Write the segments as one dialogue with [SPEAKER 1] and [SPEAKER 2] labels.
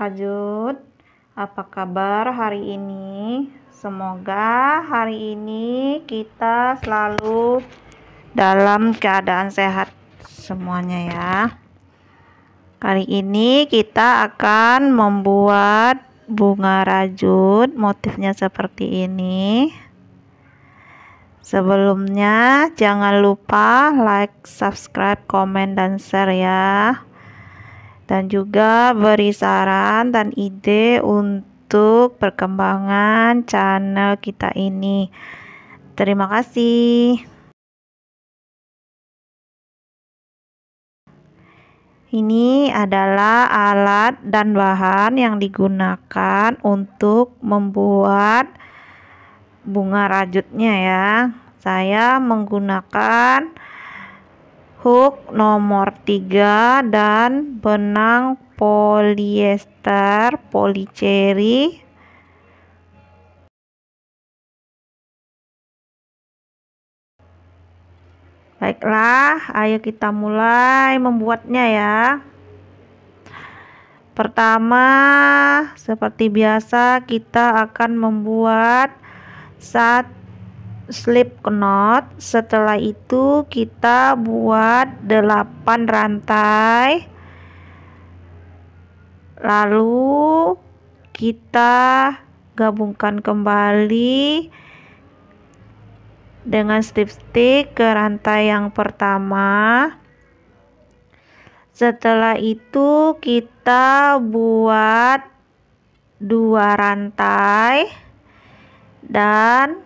[SPEAKER 1] Rajut, apa kabar hari ini? Semoga hari ini kita selalu dalam keadaan sehat semuanya ya. Kali ini kita akan membuat bunga rajut motifnya seperti ini. Sebelumnya jangan lupa like, subscribe, komen dan share ya dan juga beri saran dan ide untuk perkembangan channel kita ini. Terima kasih. Ini adalah alat dan bahan yang digunakan untuk membuat bunga rajutnya ya. Saya menggunakan hook nomor 3 dan benang poliester policeri Baiklah, ayo kita mulai membuatnya ya. Pertama, seperti biasa kita akan membuat satu slip knot setelah itu kita buat 8 rantai lalu kita gabungkan kembali dengan slip-stitch ke rantai yang pertama setelah itu kita buat dua rantai dan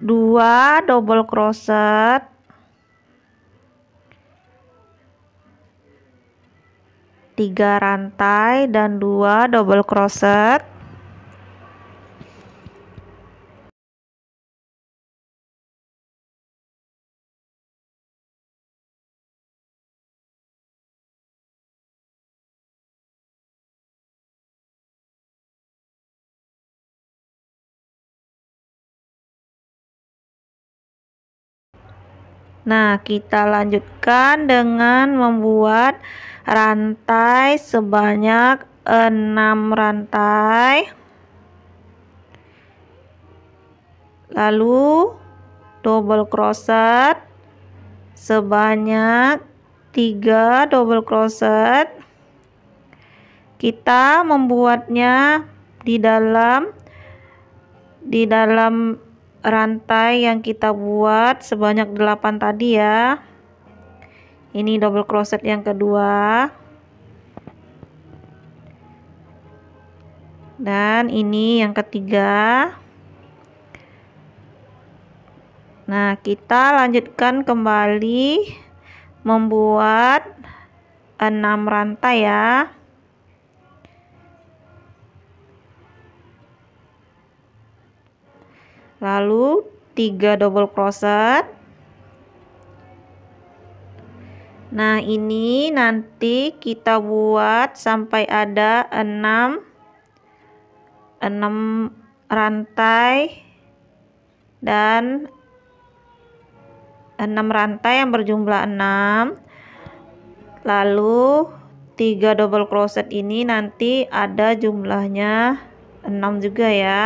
[SPEAKER 1] 2 double crochet tiga rantai dan dua double crochet Nah, kita lanjutkan dengan membuat rantai sebanyak 6 rantai. Lalu double crochet sebanyak 3 double crochet. Kita membuatnya di dalam di dalam rantai yang kita buat sebanyak 8 tadi ya ini double crochet yang kedua dan ini yang ketiga nah kita lanjutkan kembali membuat 6 rantai ya lalu 3 double crochet nah ini nanti kita buat sampai ada 6 6 rantai dan 6 rantai yang berjumlah 6 lalu 3 double crochet ini nanti ada jumlahnya 6 juga ya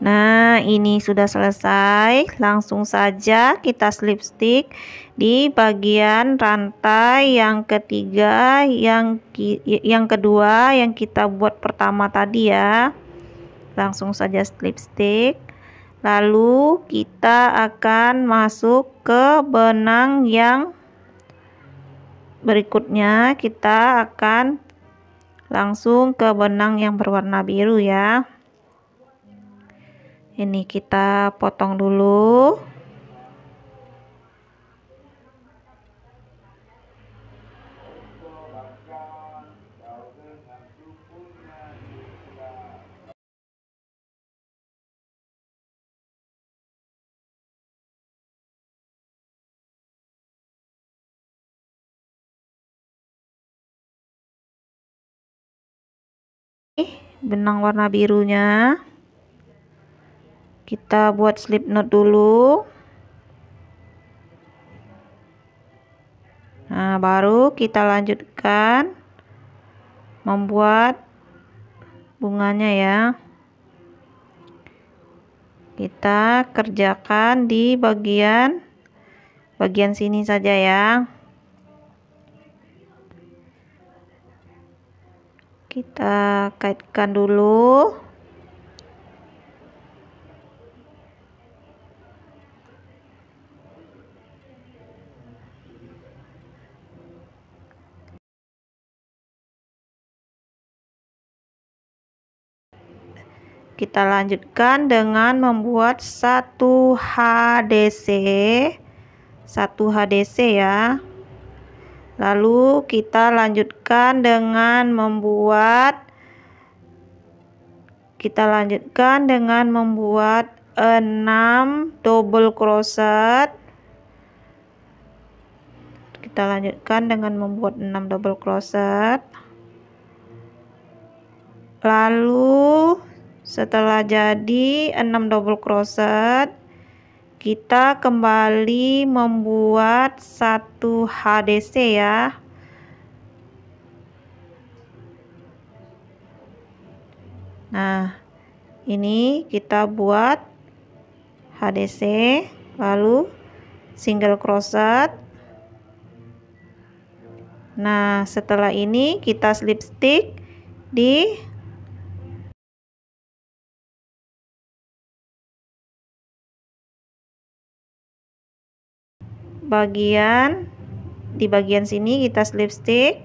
[SPEAKER 2] Nah, ini sudah
[SPEAKER 1] selesai. Langsung saja kita slip stitch di bagian rantai yang ketiga, yang yang kedua yang kita buat pertama tadi ya. Langsung saja slip stitch. Lalu kita akan masuk ke benang yang berikutnya kita akan langsung ke benang yang berwarna biru ya ini kita potong dulu benang warna birunya kita buat slip knot dulu nah baru kita lanjutkan membuat bunganya ya kita kerjakan di bagian bagian sini saja ya kita kaitkan dulu Kita lanjutkan dengan membuat satu HDC. satu HDC ya. Lalu kita lanjutkan dengan membuat kita lanjutkan dengan membuat 6 double crochet kita lanjutkan dengan membuat 6 double crochet lalu setelah jadi 6 double crochet kita kembali membuat satu HDC ya nah ini kita buat HDC lalu single crochet nah setelah ini kita slip stitch
[SPEAKER 2] di bagian
[SPEAKER 1] di bagian sini kita slip stitch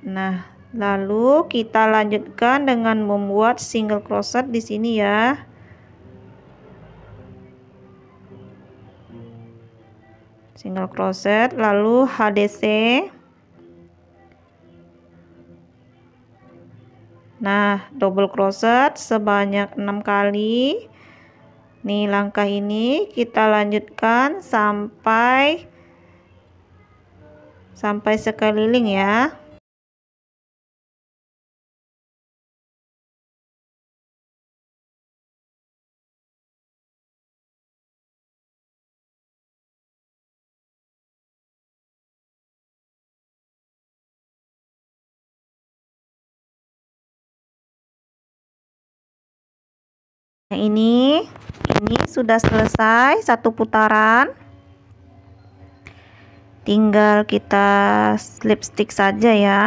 [SPEAKER 1] nah lalu kita lanjutkan dengan membuat single crochet di sini ya single crochet lalu HDC nah double crochet sebanyak 6 kali Nih langkah ini kita lanjutkan sampai sampai sekeliling ya. Nah, ini ini sudah selesai satu putaran tinggal kita slip stick saja ya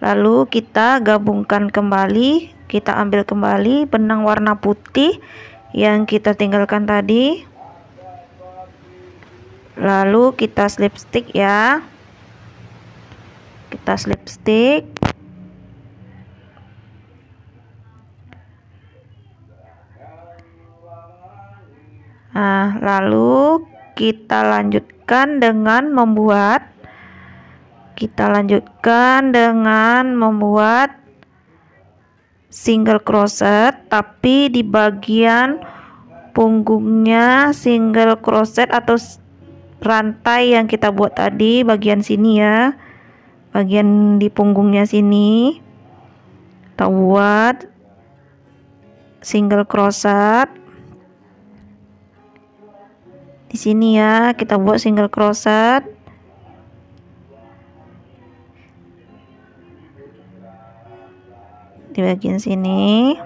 [SPEAKER 1] lalu kita gabungkan kembali kita ambil kembali benang warna putih yang kita tinggalkan tadi lalu kita slip stick ya kita slip stick Nah, lalu kita lanjutkan dengan membuat kita lanjutkan dengan membuat single crochet tapi di bagian punggungnya single crochet atau rantai yang kita buat tadi bagian sini ya bagian di punggungnya sini kita buat single crochet di sini ya kita buat single crochet di bagian sini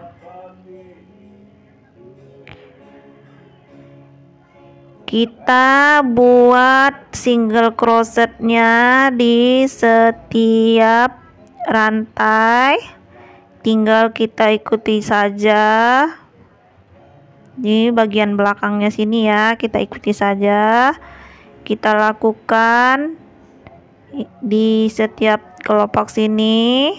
[SPEAKER 1] kita buat single crochetnya di setiap rantai tinggal kita ikuti saja di bagian belakangnya sini ya kita ikuti saja kita lakukan di setiap kelopak sini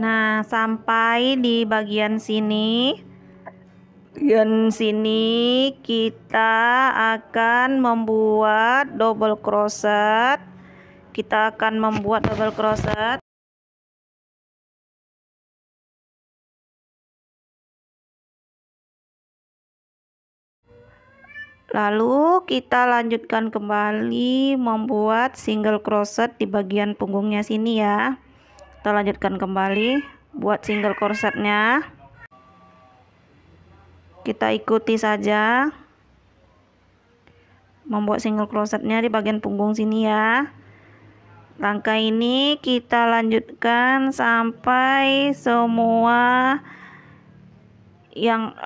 [SPEAKER 1] Nah, sampai di bagian sini bagian sini kita akan membuat double crochet. Kita akan membuat
[SPEAKER 2] double crochet. Lalu
[SPEAKER 1] kita lanjutkan kembali membuat single crochet di bagian punggungnya sini ya kita lanjutkan kembali buat single korsetnya kita ikuti saja membuat single crochetnya di bagian punggung sini ya langkah ini kita lanjutkan sampai semua yang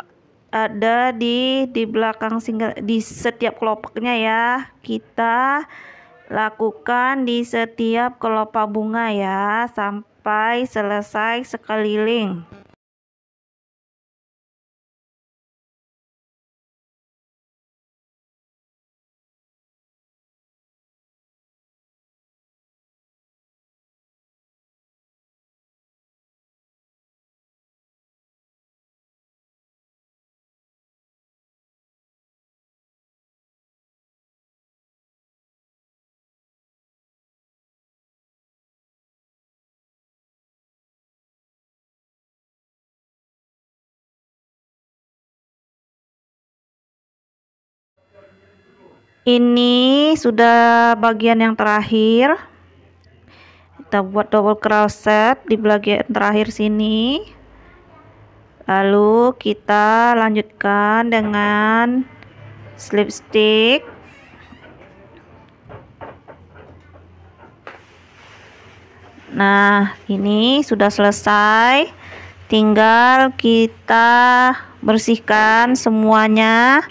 [SPEAKER 1] ada di di belakang single di setiap kelopaknya ya kita Lakukan di setiap kelopak bunga ya sampai selesai sekeliling. ini sudah bagian yang terakhir kita buat double crochet di bagian terakhir sini lalu kita lanjutkan dengan slip stitch Nah, ini sudah selesai. Tinggal kita bersihkan semuanya.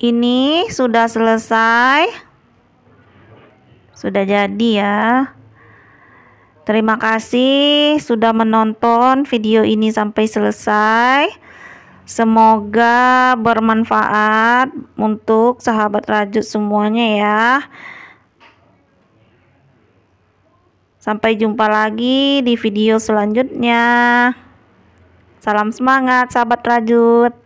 [SPEAKER 2] ini sudah
[SPEAKER 1] selesai sudah jadi ya terima kasih sudah menonton video ini sampai selesai semoga bermanfaat untuk sahabat rajut semuanya ya Sampai jumpa lagi di video selanjutnya. Salam semangat,
[SPEAKER 2] sahabat rajut!